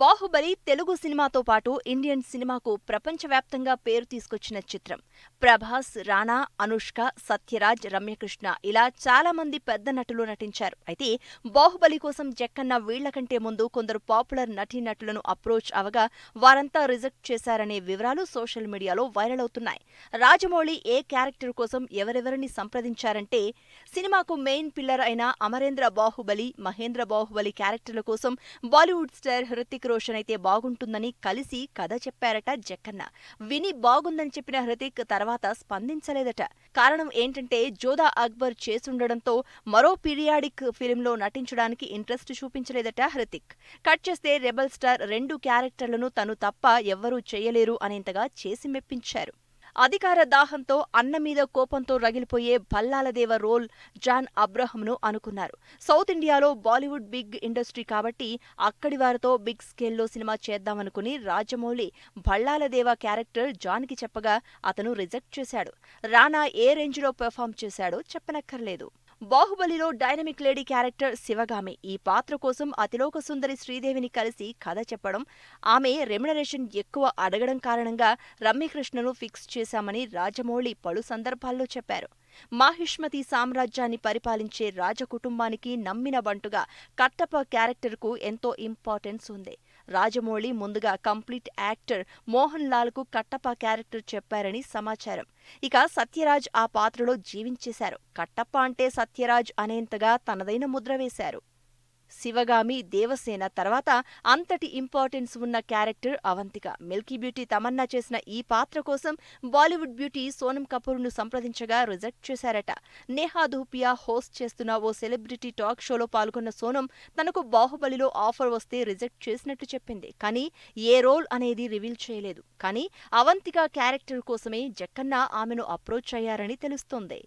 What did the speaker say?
బాహుబలి తెలుగు సినిమాతో పాటు ఇండియన్ సినిమాకు ప్రపంచవ్యాప్తంగా పేరు తీసుకొచ్చిన చిత్రం ప్రభాస్ రాణా అనుష్క సత్యరాజ్ రమ్యకృష్ణ ఇలా చాలా మంది పెద్ద నటులు నటించారు అయితే బాహుబలి కోసం జక్కన్న వీళ్లకంటే ముందు కొందరు పాపులర్ నటీనటులను అప్రోచ్ అవగా వారంతా రిజెక్ట్ చేశారనే వివరాలు సోషల్ మీడియాలో వైరల్ అవుతున్నాయి రాజమౌళి ఏ క్యారెక్టర్ కోసం ఎవరెవరిని సంప్రదించారంటే సినిమాకు మెయిన్ పిల్లర్ అయిన అమరేంద్ర బాహుబలి మహేంద్ర బాహుబలి క్యారెక్టర్ల కోసం బాలీవుడ్ స్టార్ హృతిక్ హృతిక్ రోషన్ అయితే బాగుంటుందని కలిసి కథ చెప్పారట జక్కన్న విని బాగుందని చెప్పిన హృతిక్ తర్వాత స్పందించలేదట కారణం ఏంటంటే జోదా అక్బర్ చేసుండడంతో మరో పీరియాడిక్ ఫిలింలో నటించడానికి ఇంట్రెస్ట్ చూపించలేదట హృతిక్ కట్ చేస్తే రెబల్ స్టార్ రెండు క్యారెక్టర్లను తను తప్ప ఎవ్వరూ చేయలేరు అనేంతగా చేసి మెప్పించారు అధికార దాహంతో అన్న మీద కోపంతో రగిలిపోయే భల్లాలదేవ రోల్ జాన్ అబ్రహంను అనుకున్నారు సౌత్ ఇండియాలో బాలీవుడ్ బిగ్ ఇండస్ట్రీ కాబట్టి అక్కడి వారితో బిగ్ స్కేల్లో సినిమా చేద్దామనుకుని రాజమౌళి భల్లాలదేవ క్యారెక్టర్ జాన్కి చెప్పగా అతను రిజెక్ట్ చేశాడు రానా ఏ రేంజ్లో పెర్ఫామ్ చేశాడో చెప్పనక్కర్లేదు బాహుబలిలో డైనమిక్ లేడీ క్యారెక్టర్ శివగామి ఈ పాత్ర కోసం అతిలోక సుందరి శ్రీదేవిని కలిసి కథ చెప్పడం ఆమె రెమ్యునరేషన్ ఎక్కువ అడగడం కారణంగా రమ్యకృష్ణను ఫిక్స్ చేశామని రాజమౌళి పలు సందర్భాల్లో చెప్పారు మాహిష్మతి సామ్రాజ్యాన్ని పరిపాలించే రాజకుటుంబానికి నమ్మిన బంటుగా కట్టప్ప క్యారెక్టర్కు ఎంతో ఇంపార్టెన్స్ ఉంది రాజమౌళి ముందుగా కంప్లీట్ యాక్టర్ మోహన్ లాల్ కు కట్టప్ప క్యారెక్టర్ చెప్పారని సమాచారం ఇక సత్యరాజ్ ఆ పాత్రలో జీవించేశారు కట్టప్ప అంటే సత్యరాజ్ అనేంతగా తనదైన ముద్ర వేశారు శివగామి దేవసేన తర్వాత అంతటి ఇంపార్టెన్స్ ఉన్న character Avantika milky beauty Tamannaah చేసిన ఈ పాత్ర కోసం బాలీవుడ్ బ్యూటీ సోనం కపూర్ను సంప్రదించగా రిజెక్ట్ చేశారట నేహా ధూపియా హోస్ట్ చేస్తున్న ఓ సెలబ్రిటీ టాక్ షోలో పాల్గొన్న సోనం తనకు బాహుబలిలో ఆఫర్ వస్తే రిజెక్ట్ చేసినట్టు చెప్పింది కానీ ఏ రోల్ అనేది రివీల్ చేయలేదు కానీ అవంతిక క్యారెక్టర్ కోసమే జక్కన్న ఆమెను అప్రోచ్ అయ్యారని తెలుస్తోంది